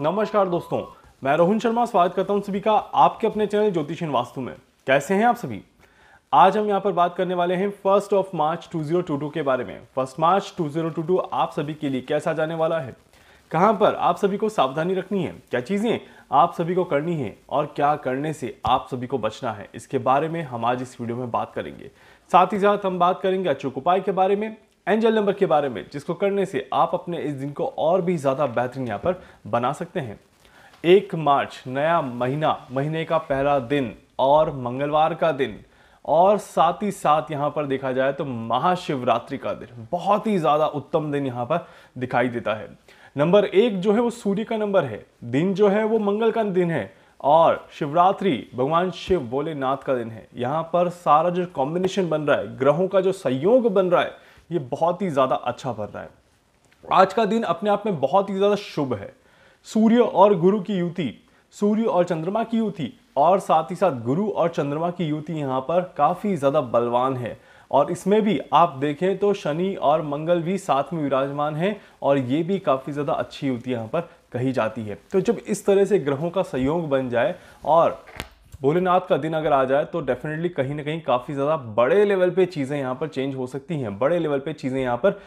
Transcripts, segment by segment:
नमस्कार दोस्तों मैं रोहन शर्मा स्वागत करता हूं सभी का आपके अपने चैनल ज्योतिष वास्तु में कैसे हैं आप सभी आज हम यहां पर बात करने वाले हैं फर्स्ट ऑफ मार्च 2022 के बारे में फर्स्ट मार्च 2022 आप सभी के लिए कैसा जाने वाला है कहां पर आप सभी को सावधानी रखनी है क्या चीज़ें आप सभी को करनी है और क्या करने से आप सभी को बचना है इसके बारे में हम आज इस वीडियो में बात करेंगे साथ ही साथ हम बात करेंगे अचूक उपाय के बारे में एंजल नंबर के बारे में जिसको करने से आप अपने इस दिन को और भी ज़्यादा बेहतरीन यहाँ पर बना सकते हैं एक मार्च नया महीना महीने का पहला दिन और मंगलवार का दिन और साथ ही साथ यहाँ पर देखा जाए तो महाशिवरात्रि का दिन बहुत ही ज़्यादा उत्तम दिन यहाँ पर दिखाई देता है नंबर एक जो है वो सूर्य का नंबर है दिन जो है वो मंगल का दिन है और शिवरात्रि भगवान शिव भोलेनाथ का दिन है यहाँ पर सारा जो कॉम्बिनेशन बन रहा है ग्रहों का जो संयोग बन रहा है ये बहुत ही ज़्यादा अच्छा भर रहा है आज का दिन अपने आप में बहुत ही ज़्यादा शुभ है सूर्य और गुरु की युति सूर्य और चंद्रमा की युति और साथ ही साथ गुरु और चंद्रमा की युति यहाँ पर काफ़ी ज़्यादा बलवान है और इसमें भी आप देखें तो शनि और मंगल भी साथ में विराजमान हैं और ये भी काफ़ी ज़्यादा अच्छी युति यहाँ पर कही जाती है तो जब इस तरह से ग्रहों का सहयोग बन जाए और भोलेनाथ का दिन अगर आ जाए तो डेफिनेटली कहीं ना कहीं काफ़ी ज़्यादा बड़े लेवल पे चीज़ें यहाँ पर चेंज हो सकती हैं बड़े लेवल पे चीज़ें यहाँ पर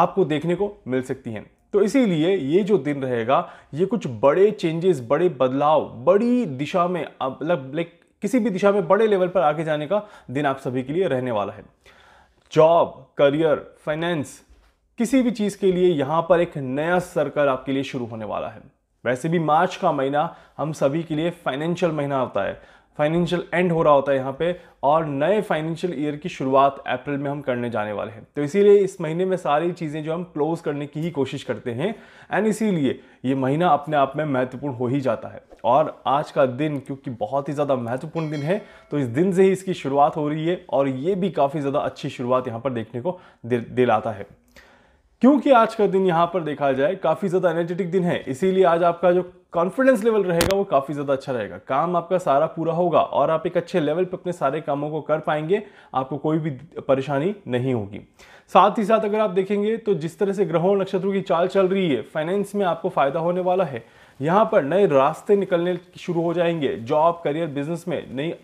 आपको देखने को मिल सकती हैं तो इसीलिए ये जो दिन रहेगा ये कुछ बड़े चेंजेस बड़े बदलाव बड़ी दिशा में मतलब लाइक किसी भी दिशा में बड़े लेवल पर आगे जाने का दिन आप सभी के लिए रहने वाला है जॉब करियर फाइनेंस किसी भी चीज़ के लिए यहाँ पर एक नया सर्कल आपके लिए शुरू होने वाला है वैसे भी मार्च का महीना हम सभी के लिए फाइनेंशियल महीना होता है फाइनेंशियल एंड हो रहा होता है यहाँ पे और नए फाइनेंशियल ईयर की शुरुआत अप्रैल में हम करने जाने वाले हैं तो इसीलिए इस महीने में सारी चीज़ें जो हम क्लोज करने की ही कोशिश करते हैं एंड इसीलिए ये महीना अपने आप में महत्वपूर्ण हो ही जाता है और आज का दिन क्योंकि बहुत ही ज़्यादा महत्वपूर्ण दिन है तो इस दिन से ही इसकी शुरुआत हो रही है और ये भी काफ़ी ज़्यादा अच्छी शुरुआत यहाँ पर देखने को दिलाता है क्योंकि आज का दिन यहाँ पर देखा जाए काफ़ी ज़्यादा एनर्जेटिक दिन है इसीलिए आज आपका जो कॉन्फिडेंस लेवल रहेगा वो काफ़ी ज़्यादा अच्छा रहेगा काम आपका सारा पूरा होगा और आप एक अच्छे लेवल पर अपने सारे कामों को कर पाएंगे आपको कोई भी परेशानी नहीं होगी साथ ही साथ अगर आप देखेंगे तो जिस तरह से ग्रहों नक्षत्रों की चाल चल रही है फाइनेंस में आपको फ़ायदा होने वाला है यहाँ पर नए रास्ते निकलने शुरू हो जाएंगे जॉब करियर बिजनेस में नई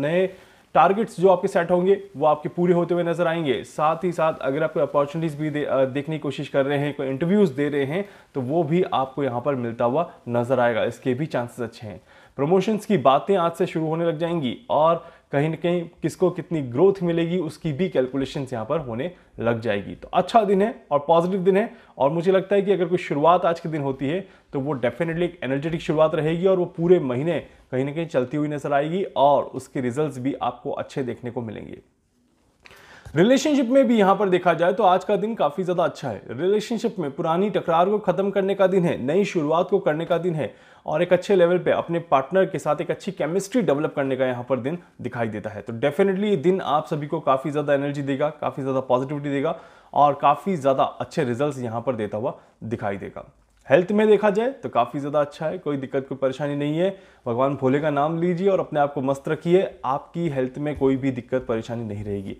नए टारगेट्स जो आपके सेट होंगे वो आपके पूरे होते हुए नजर आएंगे साथ ही साथ अगर आप अपॉर्चुनिटीज भी दे, देखने की कोशिश कर रहे हैं कोई इंटरव्यूज दे रहे हैं तो वो भी आपको यहाँ पर मिलता हुआ नजर आएगा इसके भी चांसेस अच्छे हैं प्रमोशंस की बातें आज से शुरू होने लग जाएंगी और कहीं ना कहीं किसको कितनी ग्रोथ मिलेगी उसकी भी कैलकुलेशन यहाँ पर होने लग जाएगी तो अच्छा दिन है और पॉजिटिव दिन है और मुझे लगता है कि अगर कोई शुरुआत आज के दिन होती है तो वो डेफिनेटली एक एनर्जेटिक शुरुआत रहेगी और वो पूरे महीने कहीं ना कहीं चलती हुई नजर आएगी और उसके रिजल्ट भी आपको अच्छे देखने को मिलेंगे रिलेशनशिप में भी यहाँ पर देखा जाए तो आज का दिन काफ़ी ज़्यादा अच्छा है रिलेशनशिप में पुरानी टकरार को ख़त्म करने का दिन है नई शुरुआत को करने का दिन है और एक अच्छे लेवल पे अपने पार्टनर के साथ एक अच्छी केमिस्ट्री डेवलप करने का यहाँ पर दिन दिखाई देता है तो डेफिनेटली ये दिन आप सभी को काफ़ी ज़्यादा एनर्जी देगा काफ़ी ज़्यादा पॉजिटिविटी देगा और काफ़ी ज़्यादा अच्छे रिजल्ट यहाँ पर देता हुआ दिखाई देगा हेल्थ में देखा जाए तो काफ़ी ज़्यादा अच्छा है कोई दिक्कत कोई परेशानी नहीं है भगवान भोले का नाम लीजिए और अपने आप को मस्त रखिए आपकी हेल्थ में कोई भी दिक्कत परेशानी नहीं रहेगी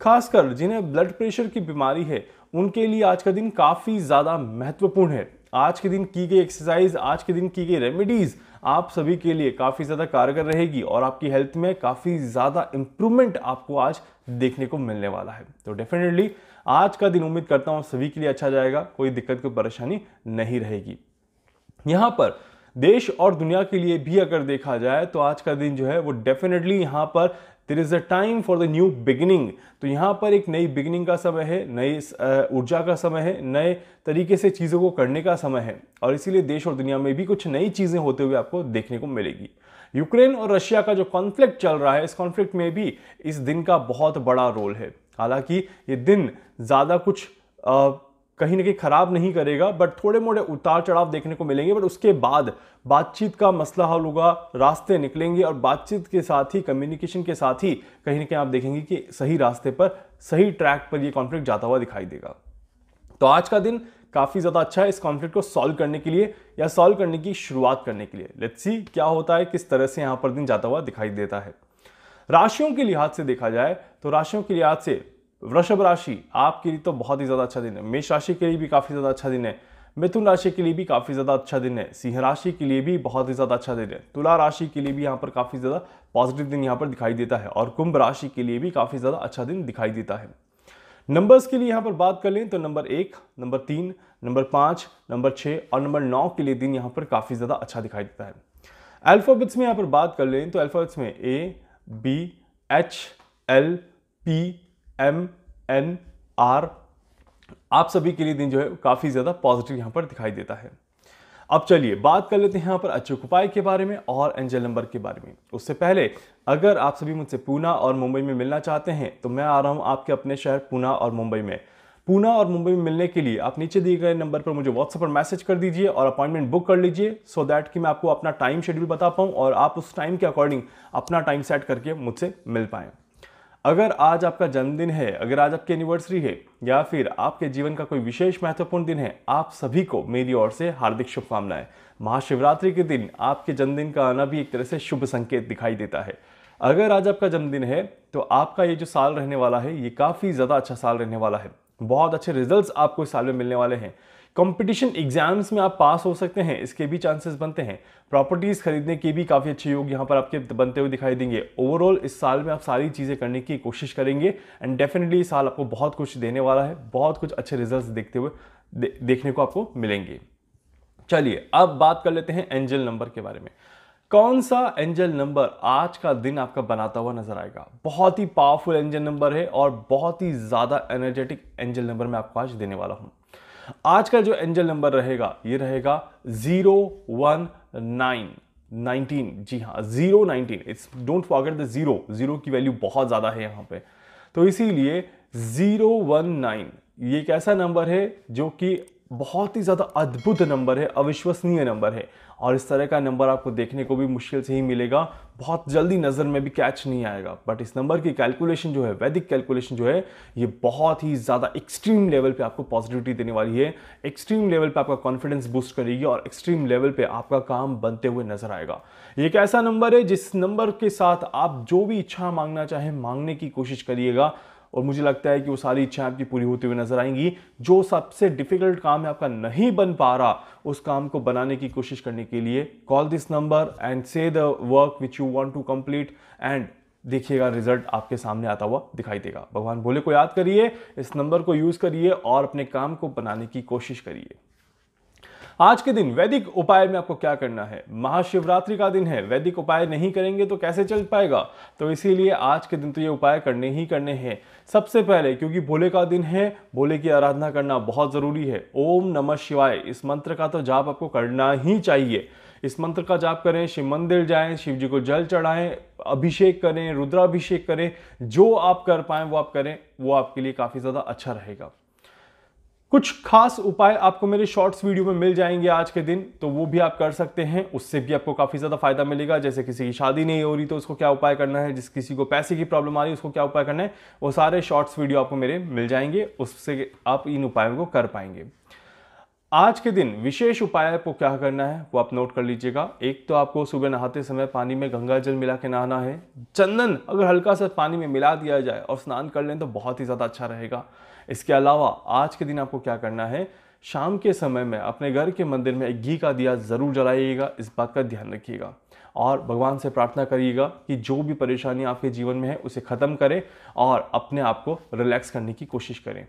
खासकर जिन्हें ब्लड प्रेशर की बीमारी है उनके लिए आज का दिन काफ़ी ज़्यादा महत्वपूर्ण है आज के दिन की गई एक्सरसाइज आज के दिन की गई रेमेडीज़ आप सभी के लिए काफ़ी ज़्यादा कारगर रहेगी और आपकी हेल्थ में काफ़ी ज़्यादा इंप्रूवमेंट आपको आज देखने को मिलने वाला है तो डेफिनेटली आज का दिन उम्मीद करता हूं सभी के लिए अच्छा जाएगा कोई दिक्कत कोई परेशानी नहीं रहेगी यहां पर देश और दुनिया के लिए भी अगर देखा जाए तो आज का दिन जो है वो डेफिनेटली यहाँ पर there is a time for the new beginning तो यहाँ पर एक नई बिगिनिंग का समय है नई ऊर्जा का समय है नए तरीके से चीज़ों को करने का समय है और इसीलिए देश और दुनिया में भी कुछ नई चीज़ें होते हुए आपको देखने को मिलेगी यूक्रेन और रशिया का जो कॉन्फ्लिक्ट चल रहा है इस कॉन्फ्लिक्ट में भी इस दिन का बहुत बड़ा रोल है हालांकि ये दिन ज़्यादा कुछ आ, कहीं ना कहीं ख़राब नहीं करेगा बट थोड़े मोड़े उतार चढ़ाव देखने को मिलेंगे बट उसके बाद बातचीत का मसला हल होगा रास्ते निकलेंगे और बातचीत के साथ ही कम्युनिकेशन के साथ ही कहीं ना कहीं आप देखेंगे कि सही रास्ते पर सही ट्रैक पर ये कॉन्फ्लिक्ट जाता हुआ दिखाई देगा तो आज का दिन काफ़ी ज़्यादा अच्छा है इस कॉन्फ्लिक्ट को सॉल्व करने के लिए या सॉल्व करने की शुरुआत करने के लिए लेट्स सी क्या होता है किस तरह से यहाँ पर दिन जाता हुआ दिखाई देता है राशियों के लिहाज से देखा जाए तो राशियों के लिहाज से वृषभ राशि आपके लिए तो बहुत ही ज़्यादा अच्छा दिन है मेष राशि के लिए भी काफ़ी ज़्यादा अच्छा दिन है मिथुन राशि के लिए भी काफ़ी ज़्यादा अच्छा दिन है सिंह राशि के लिए भी बहुत ही ज़्यादा अच्छा दिन है तुला राशि के लिए भी यहाँ पर काफ़ी ज़्यादा पॉजिटिव दिन यहाँ पर दिखाई देता है और कुंभ राशि के लिए भी काफ़ी ज़्यादा अच्छा दिन दिखाई देता है नंबर्स के लिए यहाँ पर बात कर लें तो नंबर एक नंबर तीन नंबर पाँच नंबर छः और नंबर नौ के लिए दिन यहाँ पर काफ़ी ज़्यादा अच्छा दिखाई देता है अल्फ़ाबेट्स में यहाँ पर बात कर लें तो अल्फ़ाबेट्स में A B H L P M N R आप सभी के लिए दिन जो है काफ़ी ज़्यादा पॉजिटिव यहाँ पर दिखाई देता है अब चलिए बात कर लेते हैं यहाँ पर उपाय के बारे में और एंजल नंबर के बारे में उससे पहले अगर आप सभी मुझसे पूना और मुंबई में मिलना चाहते हैं तो मैं आ रहा हूँ आपके अपने शहर पूना और मुंबई में पूना और मुंबई में मिलने के लिए आप नीचे दिए गए नंबर पर मुझे व्हाट्सएप पर मैसेज कर दीजिए और अपॉइंटमेंट बुक कर लीजिए सो दैट कि मैं आपको अपना टाइम शेड्यूल बता पाऊँ और आप उस टाइम के अकॉर्डिंग अपना टाइम सेट करके मुझसे मिल पाएँ अगर आज आपका जन्मदिन है अगर आज आपकी एनिवर्सरी है या फिर आपके जीवन का कोई विशेष महत्वपूर्ण दिन है आप सभी को मेरी ओर से हार्दिक शुभकामनाएं महाशिवरात्रि के दिन आपके जन्मदिन का आना भी एक तरह से शुभ संकेत दिखाई देता है अगर आज आपका जन्मदिन है तो आपका ये जो साल रहने वाला है ये काफ़ी ज़्यादा अच्छा साल रहने वाला है बहुत अच्छे रिजल्ट्स आपको इस साल में मिलने वाले हैं कंपटीशन एग्जाम्स में आप पास हो सकते हैं इसके भी चांसेस बनते हैं प्रॉपर्टीज़ खरीदने के भी काफ़ी अच्छे योग यहाँ पर आपके बनते हुए दिखाई देंगे ओवरऑल इस साल में आप सारी चीज़ें करने की कोशिश करेंगे एंड डेफिनेटली इस साल आपको बहुत कुछ देने वाला है बहुत कुछ अच्छे रिजल्ट देखते हुए दे, देखने को आपको मिलेंगे चलिए अब बात कर लेते हैं एंजल नंबर के बारे में कौन सा एंजल नंबर आज का दिन आपका बनाता हुआ नजर आएगा बहुत ही पावरफुल एंजल नंबर है और बहुत ही ज़्यादा एनर्जेटिक एंजल नंबर मैं आपको आज देने वाला हूँ आज का जो एंजल नंबर रहेगा ये रहेगा जीरो वन नाइन 19 जी हाँ zero nineteen it's don't forget the zero zero की वैल्यू बहुत ज़्यादा है यहाँ पे तो इसीलिए जीरो वन नाइन ये एक ऐसा नंबर है जो कि बहुत ही ज़्यादा अद्भुत नंबर है अविश्वसनीय नंबर है और इस तरह का नंबर आपको देखने को भी मुश्किल से ही मिलेगा बहुत जल्दी नज़र में भी कैच नहीं आएगा बट इस नंबर की कैलकुलेशन जो है वैदिक कैलकुलेशन जो है ये बहुत ही ज़्यादा एक्सट्रीम लेवल पे आपको पॉजिटिविटी देने वाली है एक्सट्रीम लेवल पे आपका कॉन्फिडेंस बूस्ट करेगी और एक्सट्रीम लेवल पर आपका काम बनते हुए नजर आएगा ये एक ऐसा नंबर है जिस नंबर के साथ आप जो भी इच्छा मांगना चाहें मांगने की कोशिश करिएगा और मुझे लगता है कि वो सारी इच्छाएं आपकी पूरी होती हुई नजर आएंगी जो सबसे डिफिकल्ट काम है आपका नहीं बन पा रहा उस काम को बनाने की कोशिश करने के लिए call this number and say the work which you want to complete and देखिएगा रिजल्ट आपके सामने आता हुआ दिखाई देगा भगवान भोले को याद करिए इस नंबर को यूज़ करिए और अपने काम को बनाने की कोशिश करिए आज के दिन वैदिक उपाय में आपको क्या करना है महाशिवरात्रि का दिन है वैदिक उपाय नहीं करेंगे तो कैसे चल पाएगा तो इसीलिए आज के दिन तो ये उपाय करने ही करने हैं सबसे पहले क्योंकि भोले का दिन है भोले की आराधना करना बहुत ज़रूरी है ओम नमः शिवाय इस मंत्र का तो जाप आपको करना ही चाहिए इस मंत्र का जाप करें शिव मंदिर जाएं शिव जी को जल चढ़ाएं अभिषेक करें रुद्राभिषेक करें जो आप कर पाएं वो आप करें वो आपके लिए काफ़ी ज़्यादा अच्छा रहेगा कुछ खास उपाय आपको मेरे शॉर्ट्स वीडियो में मिल जाएंगे आज के दिन तो वो भी आप कर सकते हैं उससे भी आपको काफ़ी ज़्यादा फायदा मिलेगा जैसे किसी की शादी नहीं हो रही तो उसको क्या उपाय करना है जिस किसी को पैसे की प्रॉब्लम आ रही है उसको क्या उपाय करना है वो सारे शॉर्ट्स वीडियो आपको मेरे मिल जाएंगे उससे आप इन उपायों को कर पाएंगे आज के दिन विशेष उपाय को क्या करना है वो आप नोट कर लीजिएगा एक तो आपको सुबह नहाते समय पानी में गंगा जल मिला के नहाना है चंदन अगर हल्का सा पानी में मिला दिया जाए और स्नान कर लें तो बहुत ही ज़्यादा अच्छा रहेगा इसके अलावा आज के दिन आपको क्या करना है शाम के समय में अपने घर के मंदिर में एक घी का दिया ज़रूर जलाइएगा इस बात का ध्यान रखिएगा और भगवान से प्रार्थना करिएगा कि जो भी परेशानी आपके जीवन में है उसे ख़त्म करें और अपने आप को रिलैक्स करने की कोशिश करें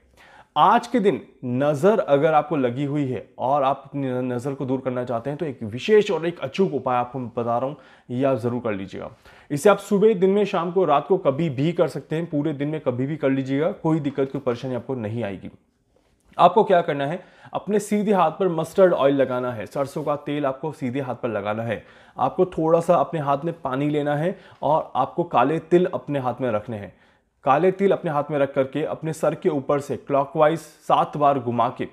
आज के दिन नज़र अगर आपको लगी हुई है और आप अपनी नज़र को दूर करना चाहते हैं तो एक विशेष और एक अचूक उपाय आपको बता रहा हूं ये आप ज़रूर कर लीजिएगा इसे आप सुबह दिन में शाम को रात को कभी भी कर सकते हैं पूरे दिन में कभी भी कर लीजिएगा कोई दिक्कत कोई परेशानी आपको नहीं आएगी आपको क्या करना है अपने सीधे हाथ पर मस्टर्ड ऑयल लगाना है सरसों का तेल आपको सीधे हाथ पर लगाना है आपको थोड़ा सा अपने हाथ में पानी लेना है और आपको काले तिल अपने हाथ में रखने हैं काले तिल अपने हाथ में रख करके अपने सर के ऊपर से क्लॉकवाइज सात बार घुमा के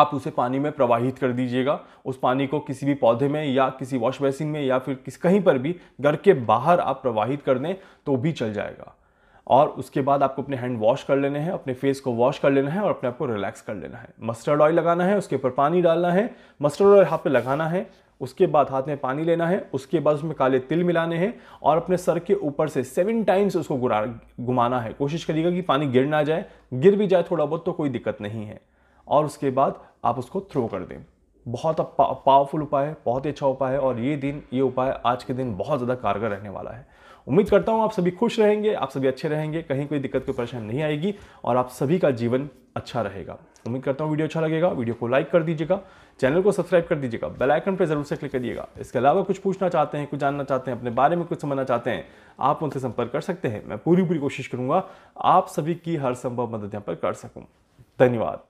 आप उसे पानी में प्रवाहित कर दीजिएगा उस पानी को किसी भी पौधे में या किसी वॉश बेसिन में या फिर किस कहीं पर भी घर के बाहर आप प्रवाहित कर दें तो भी चल जाएगा और उसके बाद आपको अपने हैंड वॉश कर लेने हैं अपने फेस को वॉश कर लेना है और अपने आप को रिलैक्स कर लेना है मस्टर्ड ऑयल लगाना है उसके ऊपर पानी डालना है मस्टर्ड ऑयल हाथ पे लगाना है उसके बाद हाथ में पानी लेना है उसके बाद उसमें काले तिल मिलाने हैं और अपने सर के ऊपर से सेवन टाइम्स उसको घुमाना है कोशिश करिएगा कि पानी गिर ना जाए गिर भी जाए थोड़ा बहुत तो कोई दिक्कत नहीं है और उसके बाद आप उसको थ्रो कर दें बहुत पावरफुल उपाय है बहुत ही अच्छा उपाय है और ये दिन ये उपाय आज के दिन बहुत ज़्यादा कारगर रहने वाला है उम्मीद करता हूँ आप सभी खुश रहेंगे आप सभी अच्छे रहेंगे कहीं कोई दिक्कत कोई परेशानी नहीं आएगी और आप सभी का जीवन अच्छा रहेगा उम्मीद करता हूँ वीडियो अच्छा लगेगा वीडियो को लाइक कर दीजिएगा चैनल को सब्सक्राइब कर दीजिएगा बेल आइकन पर जरूर से क्लिक करिएगा इसके अलावा कुछ पूछना चाहते हैं कुछ जानना चाहते हैं अपने बारे में कुछ समझना चाहते हैं आप उनसे संपर्क कर सकते हैं मैं पूरी पूरी कोशिश करूंगा आप सभी की हर संभव मदद यहाँ पर कर सकूँ धन्यवाद